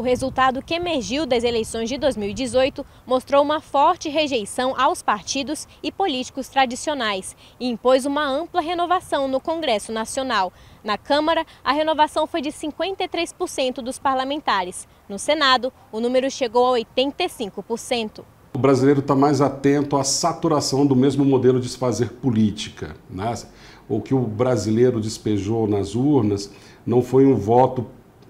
O resultado que emergiu das eleições de 2018 mostrou uma forte rejeição aos partidos e políticos tradicionais e impôs uma ampla renovação no Congresso Nacional. Na Câmara, a renovação foi de 53% dos parlamentares. No Senado, o número chegou a 85%. O brasileiro está mais atento à saturação do mesmo modelo de se fazer política. Né? O que o brasileiro despejou nas urnas não foi um voto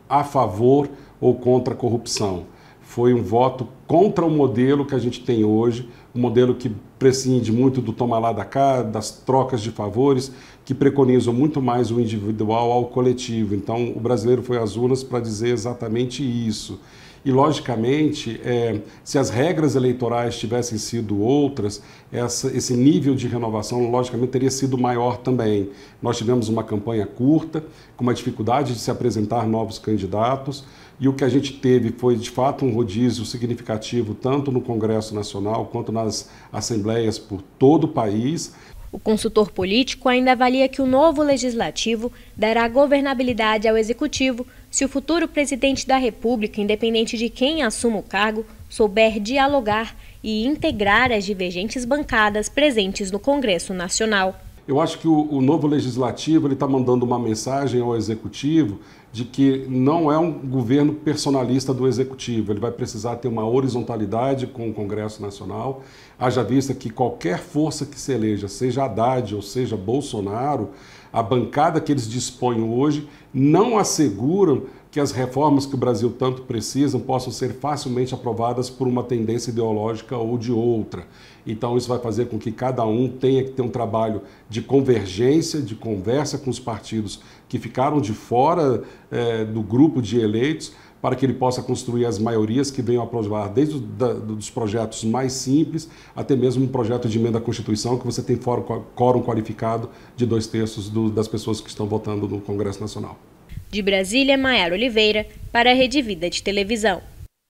a favor ou contra a corrupção. Foi um voto contra o modelo que a gente tem hoje, um modelo que prescinde muito do tomar lá da cá, das trocas de favores, que preconizam muito mais o individual ao coletivo. Então, o brasileiro foi às urnas para dizer exatamente isso. E, logicamente, é, se as regras eleitorais tivessem sido outras, essa, esse nível de renovação, logicamente, teria sido maior também. Nós tivemos uma campanha curta, com uma dificuldade de se apresentar novos candidatos, e o que a gente teve foi, de fato, um rodízio significativo, tanto no Congresso Nacional quanto nas assembleias por todo o país. O consultor político ainda avalia que o novo legislativo dará governabilidade ao executivo se o futuro presidente da República, independente de quem assuma o cargo, souber dialogar e integrar as divergentes bancadas presentes no Congresso Nacional. Eu acho que o, o novo legislativo ele está mandando uma mensagem ao executivo de que não é um governo personalista do executivo. Ele vai precisar ter uma horizontalidade com o Congresso Nacional. Haja vista que qualquer força que se eleja, seja Haddad ou seja Bolsonaro, a bancada que eles dispõem hoje não asseguram que as reformas que o Brasil tanto precisa possam ser facilmente aprovadas por uma tendência ideológica ou de outra. Então, isso vai fazer com que cada um tenha que ter um trabalho de convergência, de conversa com os partidos que ficaram de fora é, do grupo de eleitos, para que ele possa construir as maiorias que venham aprovar, desde os projetos mais simples até mesmo um projeto de emenda à Constituição, que você tem fórum, quórum qualificado de dois terços do, das pessoas que estão votando no Congresso Nacional. De Brasília, Maiara Oliveira, para a Rede Vida de Televisão.